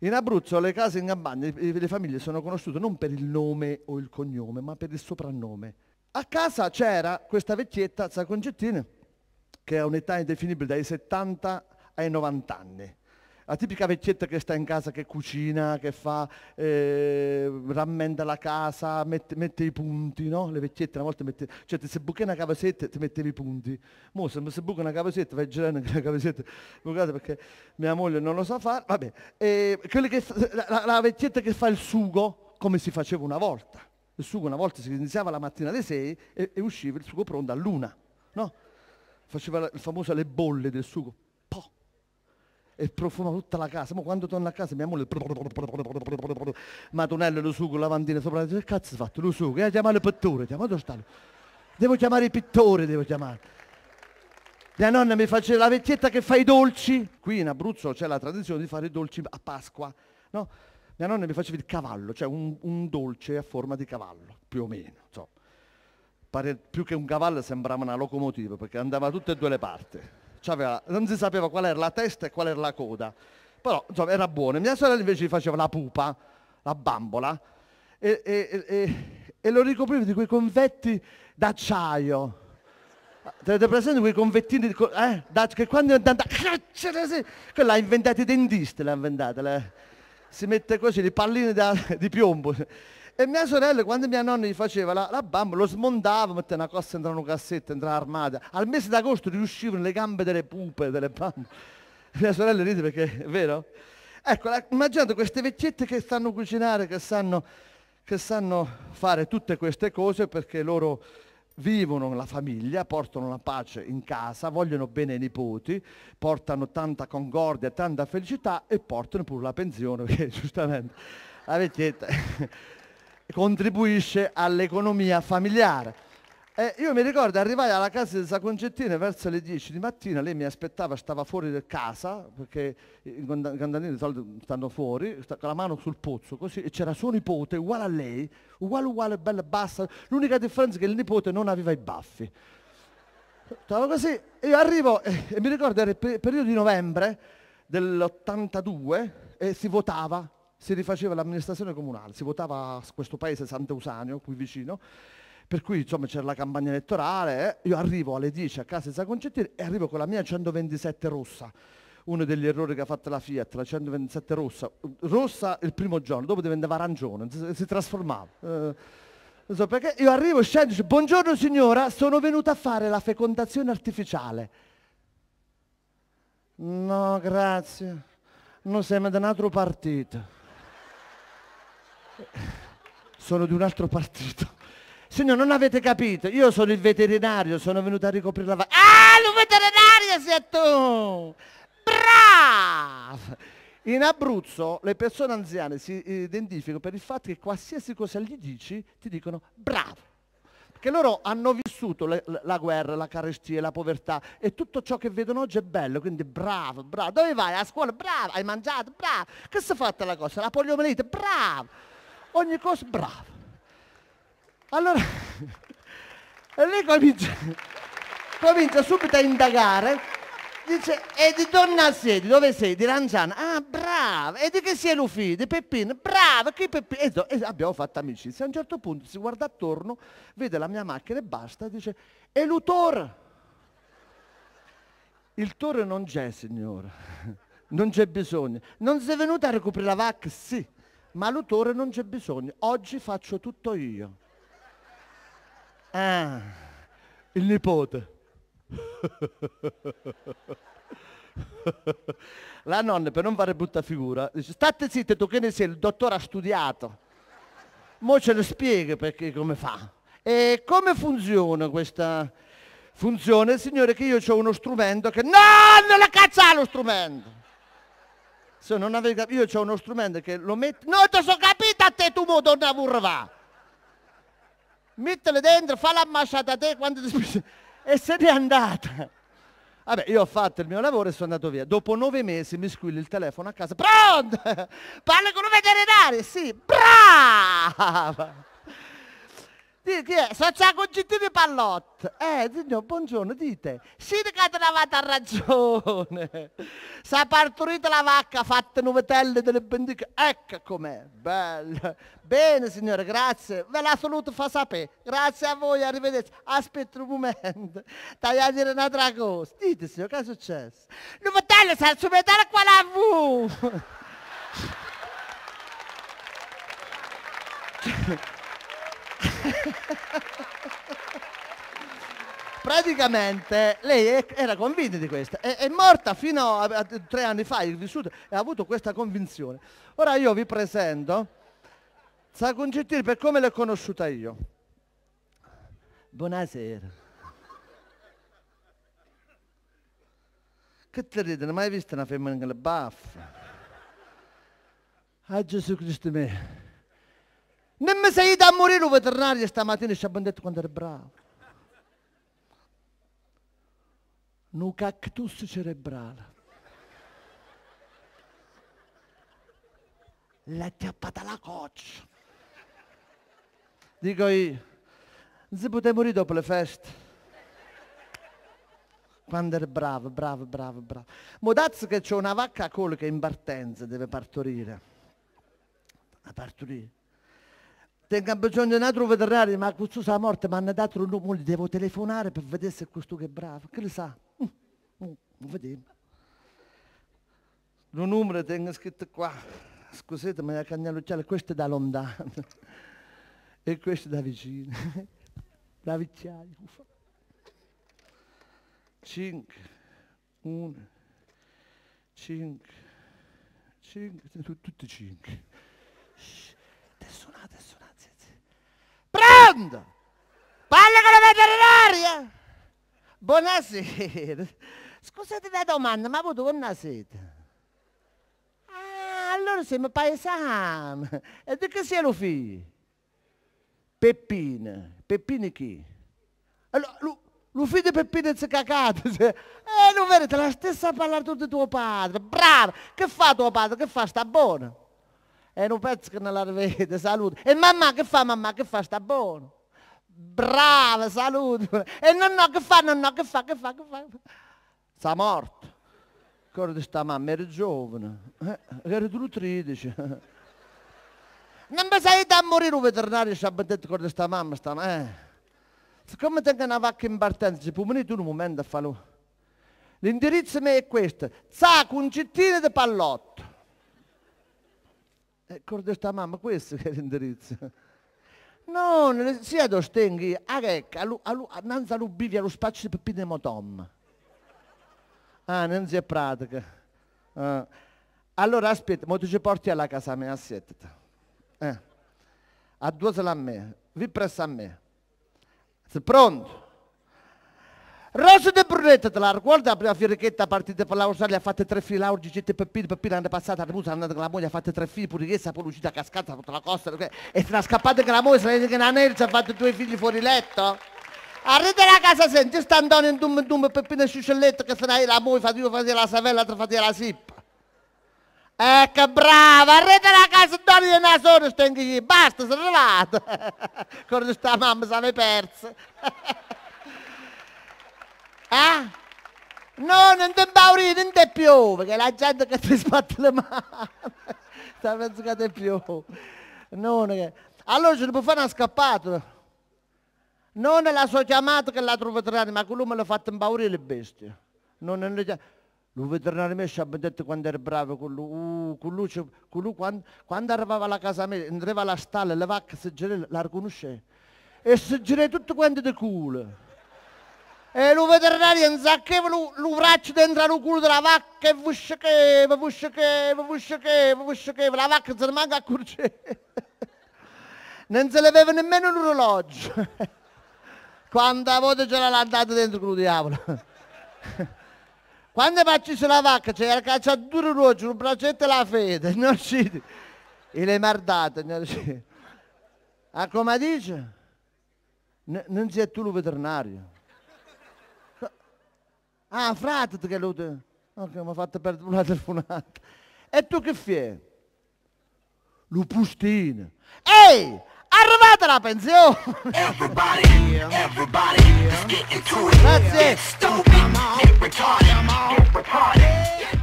In Abruzzo le case in campagna, le famiglie sono conosciute non per il nome o il cognome, ma per il soprannome. A casa c'era questa vecchietta, Saconcettini, che ha un'età indefinibile dai 70 ai 90 anni la tipica vecchietta che sta in casa, che cucina, che fa, eh, rammenda la casa, mette, mette, i punti, no? Le vecchiette una volta mette, cioè se buchi una cavasetta ti mettevi i punti. Mo se si buca una cavasetta, vai girando la cavasetta, bucate perché mia moglie non lo sa fare, vabbè. E che, la, la vecchietta che fa il sugo, come si faceva una volta. Il sugo una volta si iniziava la mattina alle 6 e, e usciva il sugo pronto a luna, no? Faceva la, il famoso le bolle del sugo e profuma tutta la casa. Ma quando torno a casa mia moglie mattonello lo sugo, lavandina sopra che cazzo hai fatto? Lo sugo, eh, chiamare il pittore, chiamato sta. Devo chiamare il pittore, devo chiamare. Mia nonna mi faceva la vecchietta che fa i dolci. Qui in Abruzzo c'è la tradizione di fare i dolci a Pasqua, no? Mia nonna mi faceva il cavallo, cioè un, un dolce a forma di cavallo, più o meno, insomma. Pare, più che un cavallo sembrava una locomotiva perché andava da tutte e due le parti aveva, non si sapeva qual era la testa e qual era la coda. Però insomma, era buono. Mia sorella invece gli faceva la pupa, la bambola, e, e, e, e lo ricopriva di quei convetti d'acciaio. Tenete presente quei convettini eh? da, che quando è andata... Quella ha inventato i dentisti, l'ha inventata. Le... Si mette così, le palline da, di piombo. E mia sorella, quando mia nonna gli faceva la, la bamba, lo smontava, metteva una cosa dentro una cassetta, dentro l'armata. Al mese d'agosto riuscivano le gambe delle pupe, delle bambe. Mia sorella ride perché è vero? Ecco, la, immaginate queste vecchiette che sanno cucinare, che sanno, che sanno fare tutte queste cose perché loro vivono la famiglia, portano la pace in casa, vogliono bene i nipoti, portano tanta concordia, tanta felicità e portano pure la pensione, perché giustamente la vecchietta contribuisce all'economia familiare. Eh, io mi ricordo, arrivai alla casa di Saconcettini verso le 10 di mattina, lei mi aspettava, stava fuori da casa, perché i cantanini stanno fuori, con la mano sul pozzo, così, e c'era suo nipote, uguale a lei, uguale uguale, bella bassa, l'unica differenza è che il nipote non aveva i baffi. Stavo così, io arrivo, e mi ricordo, era il periodo di novembre dell'82, e si votava, si rifaceva l'amministrazione comunale, si votava questo paese Sant'Eusanio, qui vicino, per cui insomma c'era la campagna elettorale, eh? io arrivo alle 10 a casa di San e arrivo con la mia 127 rossa, uno degli errori che ha fatto la Fiat, la 127 rossa, rossa il primo giorno, dopo diventava arancione, si, si trasformava. Eh, non so perché, io arrivo, scendo, dice, buongiorno signora, sono venuta a fare la fecondazione artificiale. No, grazie, non siamo da un altro partito sono di un altro partito. Signor, non avete capito, io sono il veterinario, sono venuto a ricoprire la... Ah, il veterinario sei tu! Bravo! In Abruzzo le persone anziane si identificano per il fatto che qualsiasi cosa gli dici ti dicono bravo. Perché loro hanno vissuto le, la guerra, la carestia, la povertà e tutto ciò che vedono oggi è bello, quindi bravo, bravo. Dove vai? A scuola? Bravo. Hai mangiato? Bravo. Che si è fatta la cosa? La poliomelite? Bravo ogni cosa, brava. Allora, e lei comincia, comincia subito a indagare, dice, e di donna siedi, dove sei? Di Lanciana. Ah, brava. E di che sei l'ufficio? Di Peppino. Brava, chi Peppino? E, e, abbiamo fatto amicizia. A un certo punto si guarda attorno, vede la mia macchina e basta, dice, e l'utore. Il toro non c'è, signora, Non c'è bisogno. Non sei venuta a recuperare la vacca? Sì ma l'autore non c'è bisogno, oggi faccio tutto io. Ah, il nipote. La nonna, per non fare brutta figura, dice, state zitte tu che ne sei, il dottore ha studiato. Mo ce lo spiega perché come fa. E come funziona questa funzione, signore, che io ho uno strumento che... No, non la cazza lo strumento! Se non avevi capito, io ho uno strumento che lo metto... No, ti sono capito a te, tu mo torna a curva! Mettele dentro, fa l'ammasciata a te quando ti E se ne è andata. Vabbè, io ho fatto il mio lavoro e sono andato via. Dopo nove mesi mi squilla il telefono a casa. Pronto? Parla con un veterinario? Sì, brava! Sono concetti di pallotte. Eh, signor, buongiorno, dite. Siete che avevate ragione. Se partorite la vacca, fatte novitelle delle bendiche. Ecco com'è. Bello. Bene, signore, grazie. Ve la saluto, fa sapere. Grazie a voi, arrivederci. Aspetto un momento. Tagliate un'altra cosa. Dite, signor, che è successo? Novitelle, se ci vedete qua la V. Praticamente lei era convinta di questo, è, è morta fino a, a tre anni fa, è vissuta e ha avuto questa convinzione. Ora io vi presento Sagun Gentile per come l'ho conosciuta io. Buonasera. Che ti ride, non hai mai visto una femmina che le baffa? A ah, Gesù Cristo me. Non mi sei da morire un veterinario stamattina e ci abbiamo detto quando eri bravo. Un cactus cerebrale. L'ha chiappata la coccia. Dico io, non si poteva morire dopo le feste. Quando eri bravo, bravo, bravo, bravo. Modazzo che c'è una vacca a collo che in partenza deve partorire. A partorire Tengo bisogno di un altro veterinario, ma questo sa morte, mi hanno dato un nome, devo telefonare per vedere se questo che è bravo. Che lo sa? Mm, mm, vediamo. Il numero tengo scritto qua. Scusate, ma la cannella uccello, questo è da lontano e questo è da vicino. la vecchiaia. 5, 1, 5, 5, tutti 5. Nessunate parlando? Parla con la veterinaria! Buonasera. Scusate la domanda, ma voi dove nascete? Ah, allora siamo paesani. E di che siano figli? Peppino. Peppino chi? Allora, lui, lui figlio di Peppina si è cacato. Eh, non vedete, la stessa parla tutto tuo padre. Bravo! Che fa tuo padre? Che fa? Sta buono? è un pezzo che non la vede, saluto. E mamma che fa, mamma che fa, sta buono. Brava, saluto. E nonno che fa, nonno che fa, che fa, che fa. Sta morto. Ricordo sta mamma, era giovane. Eh, era tu 13. non mi sei da morire un veterinario, ci ha detto con questa mamma, sta mamma. eh. Siccome tengo una vacca in partenza, ci può venire tu un momento a farlo. L'indirizzo mio è questo. Zacco un cittino di pallotto. E eh, corda sta mamma, questo che è l'indirizzo. No, sia do stenghi, a recca, nanza a bivi allo spaccio di pepino motom. Ah, non si è pratica. Ah. Allora aspetta, ora ci porti alla casa mia, a Eh. A due se la me, vi presso a me. Sei pronto? Rosso de Brunetta, te la ricordi la prima fiorichetta partita per l'Australia, ha fatto tre figli, Laurgi, Gette Peppino, Peppino l'anno passata, la musa, è andata con la moglie, ha fatto tre figli, Purichessa, poi l'uscita cascata sotto la costa, e se ne è scappata con la moglie, se ne è una nercia, ha fatto due figli fuori letto. Arriva la casa, senti, sta andando in dum dum, Peppino e Sciuscelletto, che se ne è la moglie, fa io fate la savella, l'altro fate la sippa. Ecco, brava, arriva la casa, doni di nasone, stenghi, basta, sono arrivato. Con questa mamma, se l'hai persa. Eh? No, non ti impaurire, non ti piove, che la gente che ti sbatte le mani, sta pensando che ti piove. Non che... Allora ce ne può fare una scappata. Non la sua chiamata che la trova veterinario, ma quello me l'ha fatto impaurire le bestie. Non è le... Lui veterinario mio ci ha detto quando era bravo con lui. Uh, con lui, con lui quando, quando, arrivava alla casa mia, entrava alla stalla, le vacche, se la riconosceva. E se girava tutto quanto di culo. E il veterinario non saccheva il braccio dentro il culo della vacca e vuscicava, vuscicava, vuscicava, vuscicava, la vacca se ne manca a curcere. Non se aveva nemmeno l'orologio. Quanta volte c'era l'andata dentro il diavolo. Quando faccio la vacca c'era cacciato due orologi, un braccetto e la fede, non usciti. E le mardate, non usciti. Ah, come dice? non si è tu lo veterinario. Ah, frate, che lo... Ok, mi ha fatto perdere una telefonata. E tu che fai? Lupustina. Ehi! Arrivata la pensione! Everybody, everybody, let's get into it. That's it. It's stupid, it retarded, it retarded.